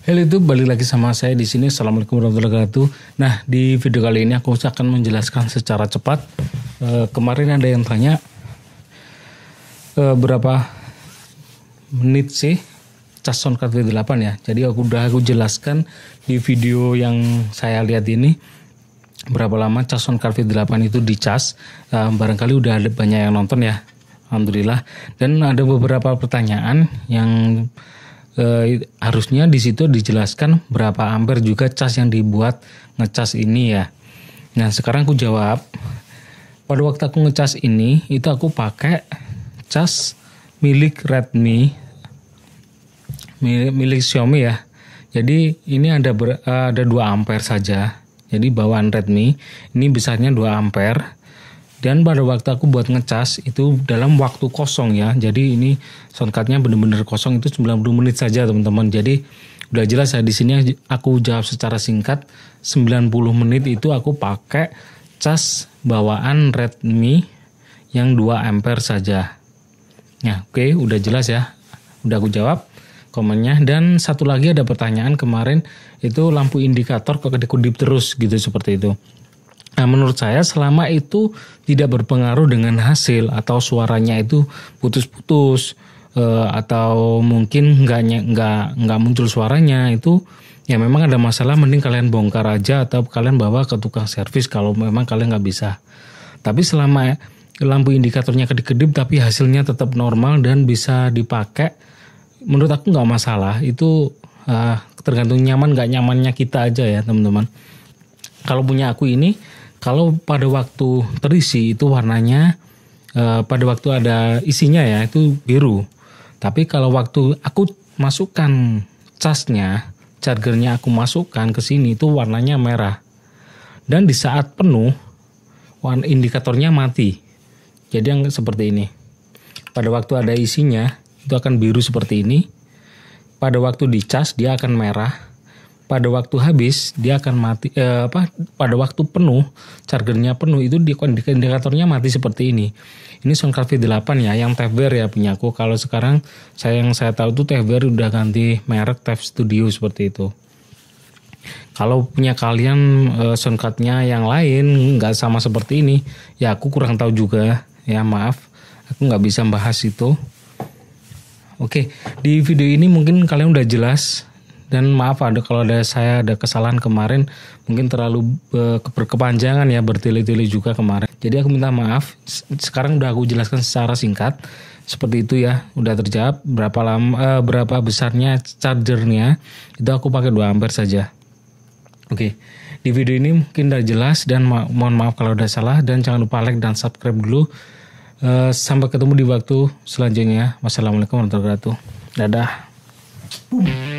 Halo itu balik lagi sama saya di sini. Assalamualaikum warahmatullahi wabarakatuh. Nah di video kali ini aku akan menjelaskan secara cepat. E, kemarin ada yang tanya e, berapa menit sih Cason soundcard V8 ya. Jadi aku udah aku jelaskan di video yang saya lihat ini berapa lama Cason soundcard V8 itu dicas. E, eh, barangkali udah ada banyak yang nonton ya. Alhamdulillah. Dan ada beberapa pertanyaan yang eh, harusnya di situ dijelaskan berapa ampere juga cas yang dibuat ngecas ini ya. Nah sekarang aku jawab pada waktu aku ngecas ini itu aku pakai cas milik Redmi milik, milik Xiaomi ya. Jadi ini ada ber, eh, ada 2 ampere saja. Jadi bawaan Redmi ini besarnya 2 ampere dan pada waktu aku buat ngecas itu dalam waktu kosong ya jadi ini shortcutnya benar-benar kosong itu 90 menit saja teman-teman jadi udah jelas ya di sini aku jawab secara singkat 90 menit itu aku pakai cas bawaan Redmi yang 2 ampere saja Nah, oke okay, udah jelas ya udah aku jawab komennya dan satu lagi ada pertanyaan kemarin itu lampu indikator kok kedip terus gitu seperti itu Nah, menurut saya selama itu tidak berpengaruh dengan hasil atau suaranya itu putus-putus eh, atau mungkin nggak nggak nggak muncul suaranya itu ya memang ada masalah mending kalian bongkar aja atau kalian bawa ke tukang servis kalau memang kalian nggak bisa. Tapi selama lampu indikatornya kedip-kedip tapi hasilnya tetap normal dan bisa dipakai, menurut aku nggak masalah. Itu uh, tergantung nyaman nggak nyamannya kita aja ya teman-teman. Kalau punya aku ini kalau pada waktu terisi itu warnanya eh, pada waktu ada isinya ya itu biru. Tapi kalau waktu aku masukkan casnya, chargernya aku masukkan ke sini itu warnanya merah. Dan di saat penuh warna indikatornya mati. Jadi yang seperti ini. Pada waktu ada isinya itu akan biru seperti ini. Pada waktu dicas dia akan merah pada waktu habis dia akan mati eh, apa pada waktu penuh chargernya penuh itu di indikatornya mati seperti ini ini Soundcard V8 ya yang Tefver ya punya aku kalau sekarang saya yang saya tahu tuh Tefver udah ganti merek Tef Studio seperti itu kalau punya kalian eh, soundcardnya yang lain nggak sama seperti ini ya aku kurang tahu juga ya maaf aku nggak bisa bahas itu Oke, di video ini mungkin kalian udah jelas dan maaf ada kalau ada saya ada kesalahan kemarin mungkin terlalu berkepanjangan ya bertele-tele juga kemarin. Jadi aku minta maaf. Sekarang udah aku jelaskan secara singkat seperti itu ya. Udah terjawab berapa lama e, berapa besarnya chargernya. Itu aku pakai 2 ampere saja. Oke. Di video ini mungkin udah jelas dan ma mohon maaf kalau udah salah dan jangan lupa like dan subscribe dulu. Uh, sampai ketemu di waktu selanjutnya. Wassalamualaikum warahmatullahi wabarakatuh. Dadah. Boom.